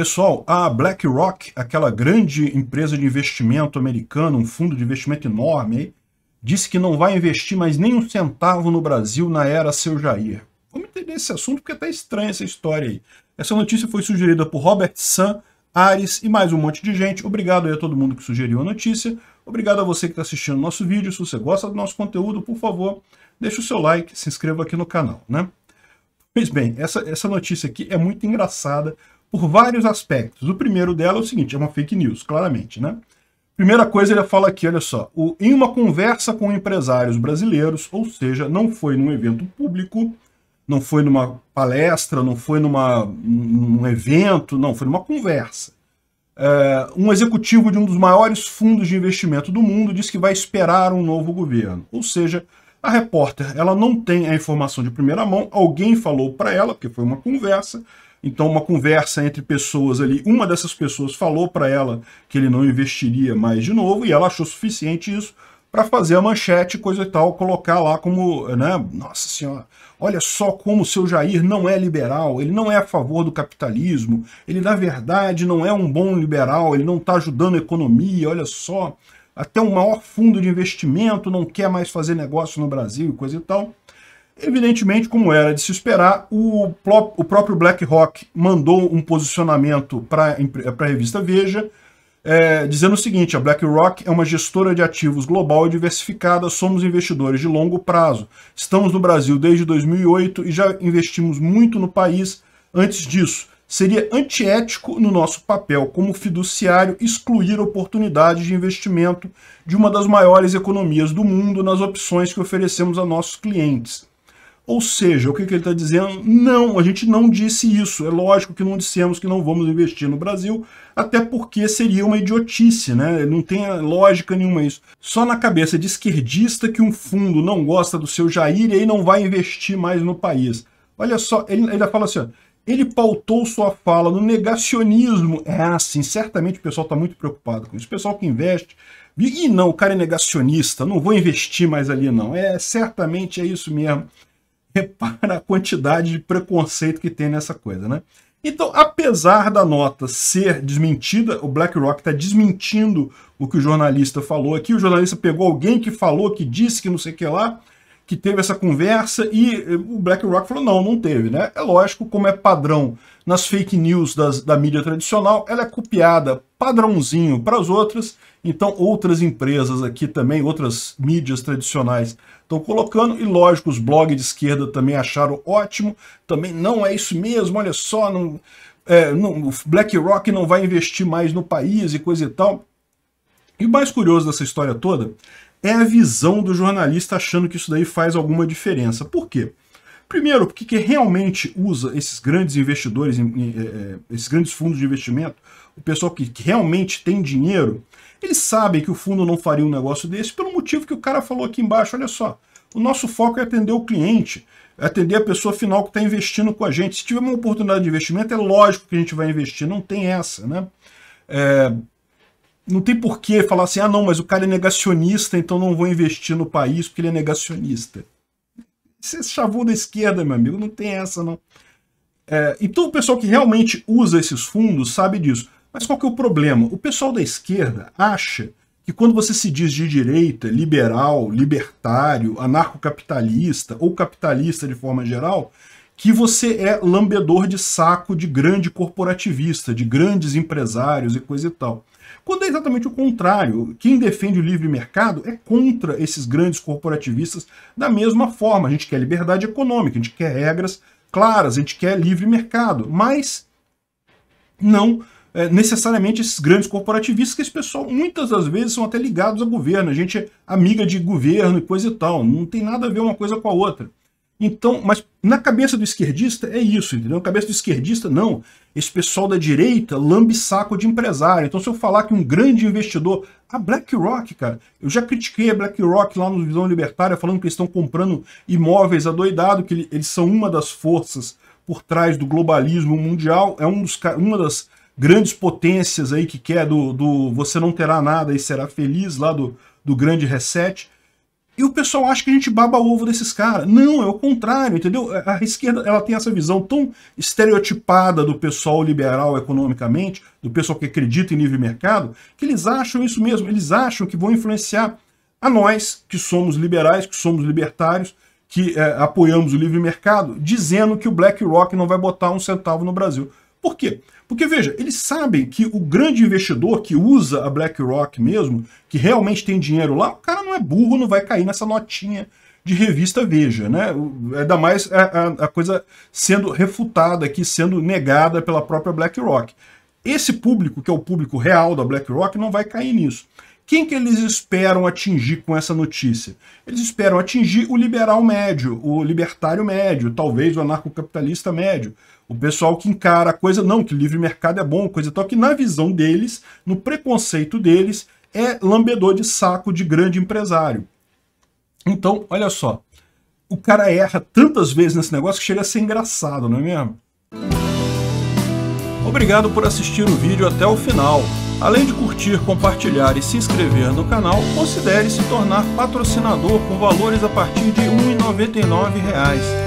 Pessoal, a BlackRock, aquela grande empresa de investimento americana, um fundo de investimento enorme, disse que não vai investir mais nem um centavo no Brasil na era Seu Jair. Vamos entender esse assunto porque está estranha essa história aí. Essa notícia foi sugerida por Robert Sam, Ares e mais um monte de gente. Obrigado aí a todo mundo que sugeriu a notícia. Obrigado a você que está assistindo o nosso vídeo. Se você gosta do nosso conteúdo, por favor, deixe o seu like, se inscreva aqui no canal, né? Pois bem, essa, essa notícia aqui é muito engraçada, por vários aspectos. O primeiro dela é o seguinte, é uma fake news, claramente, né? Primeira coisa, ele fala aqui, olha só, o, em uma conversa com empresários brasileiros, ou seja, não foi num evento público, não foi numa palestra, não foi numa, num evento, não, foi numa conversa. É, um executivo de um dos maiores fundos de investimento do mundo diz que vai esperar um novo governo. Ou seja, a repórter ela não tem a informação de primeira mão, alguém falou para ela, porque foi uma conversa, então, uma conversa entre pessoas ali, uma dessas pessoas falou para ela que ele não investiria mais de novo, e ela achou suficiente isso para fazer a manchete, coisa e tal, colocar lá como, né, nossa senhora, olha só como o seu Jair não é liberal, ele não é a favor do capitalismo, ele na verdade não é um bom liberal, ele não está ajudando a economia, olha só, até o maior fundo de investimento não quer mais fazer negócio no Brasil, coisa e tal. Evidentemente, como era de se esperar, o, o próprio BlackRock mandou um posicionamento para a revista Veja, é, dizendo o seguinte: a BlackRock é uma gestora de ativos global e diversificada, somos investidores de longo prazo. Estamos no Brasil desde 2008 e já investimos muito no país antes disso. Seria antiético no nosso papel como fiduciário excluir oportunidades de investimento de uma das maiores economias do mundo nas opções que oferecemos a nossos clientes. Ou seja, o que, que ele está dizendo? Não, a gente não disse isso. É lógico que não dissemos que não vamos investir no Brasil, até porque seria uma idiotice, né? Não tem lógica nenhuma isso. Só na cabeça de esquerdista que um fundo não gosta do seu Jair e aí não vai investir mais no país. Olha só, ele ainda fala assim, ó, ele pautou sua fala no negacionismo. É assim, certamente o pessoal está muito preocupado com isso. O pessoal que investe e não, o cara é negacionista, não vou investir mais ali não. É, certamente é isso mesmo repara a quantidade de preconceito que tem nessa coisa, né? Então, apesar da nota ser desmentida, o BlackRock está desmentindo o que o jornalista falou aqui. O jornalista pegou alguém que falou, que disse que não sei o que lá, que teve essa conversa e eh, o BlackRock falou, não, não teve, né? É lógico, como é padrão nas fake news das, da mídia tradicional, ela é copiada padrãozinho para as outras. Então, outras empresas aqui também, outras mídias tradicionais estão colocando. E, lógico, os blogs de esquerda também acharam ótimo. Também não é isso mesmo, olha só, não, é, não, o BlackRock não vai investir mais no país e coisa e tal. E o mais curioso dessa história toda é a visão do jornalista achando que isso daí faz alguma diferença. Por quê? Primeiro, porque realmente usa esses grandes investidores, é, é, esses grandes fundos de investimento, o pessoal que realmente tem dinheiro, eles sabem que o fundo não faria um negócio desse pelo motivo que o cara falou aqui embaixo. Olha só, o nosso foco é atender o cliente, é atender a pessoa final que está investindo com a gente. Se tiver uma oportunidade de investimento, é lógico que a gente vai investir, não tem essa, né? É, não tem porquê falar assim, ah não, mas o cara é negacionista, então não vou investir no país porque ele é negacionista. Você chavou da esquerda, meu amigo, não tem essa, não. É, então o pessoal que realmente usa esses fundos sabe disso. Mas qual que é o problema? O pessoal da esquerda acha que quando você se diz de direita, liberal, libertário, anarcocapitalista ou capitalista de forma geral, que você é lambedor de saco de grande corporativista, de grandes empresários e coisa e tal. Quando é exatamente o contrário, quem defende o livre mercado é contra esses grandes corporativistas da mesma forma. A gente quer liberdade econômica, a gente quer regras claras, a gente quer livre mercado, mas não é, necessariamente esses grandes corporativistas, que esse pessoal muitas das vezes são até ligados ao governo, a gente é amiga de governo e coisa e tal, não tem nada a ver uma coisa com a outra. Então, mas na cabeça do esquerdista é isso, entendeu? Na cabeça do esquerdista, não. Esse pessoal da direita lambe saco de empresário. Então, se eu falar que um grande investidor. A BlackRock, cara, eu já critiquei a BlackRock lá no Visão Libertária, falando que eles estão comprando imóveis adoidado, que eles são uma das forças por trás do globalismo mundial. É um dos, uma das grandes potências aí que quer do, do Você Não Terá Nada e Será Feliz, lá do, do Grande Reset. E o pessoal acha que a gente baba ovo desses caras. Não, é o contrário, entendeu? A esquerda ela tem essa visão tão estereotipada do pessoal liberal economicamente, do pessoal que acredita em livre mercado, que eles acham isso mesmo. Eles acham que vão influenciar a nós, que somos liberais, que somos libertários, que é, apoiamos o livre mercado, dizendo que o BlackRock não vai botar um centavo no Brasil. Por quê? Porque, veja, eles sabem que o grande investidor que usa a BlackRock mesmo, que realmente tem dinheiro lá, o cara não é burro, não vai cair nessa notinha de revista Veja, né? Ainda mais a, a, a coisa sendo refutada aqui, sendo negada pela própria BlackRock. Esse público, que é o público real da BlackRock, não vai cair nisso. Quem que eles esperam atingir com essa notícia? Eles esperam atingir o liberal médio, o libertário médio, talvez o anarcocapitalista médio, o pessoal que encara a coisa, não, que livre mercado é bom, coisa tal, que na visão deles, no preconceito deles, é lambedor de saco de grande empresário. Então, olha só, o cara erra tantas vezes nesse negócio que chega a ser engraçado, não é mesmo? Obrigado por assistir o vídeo até o final. Além de curtir, compartilhar e se inscrever no canal, considere se tornar patrocinador com valores a partir de R$ 1,99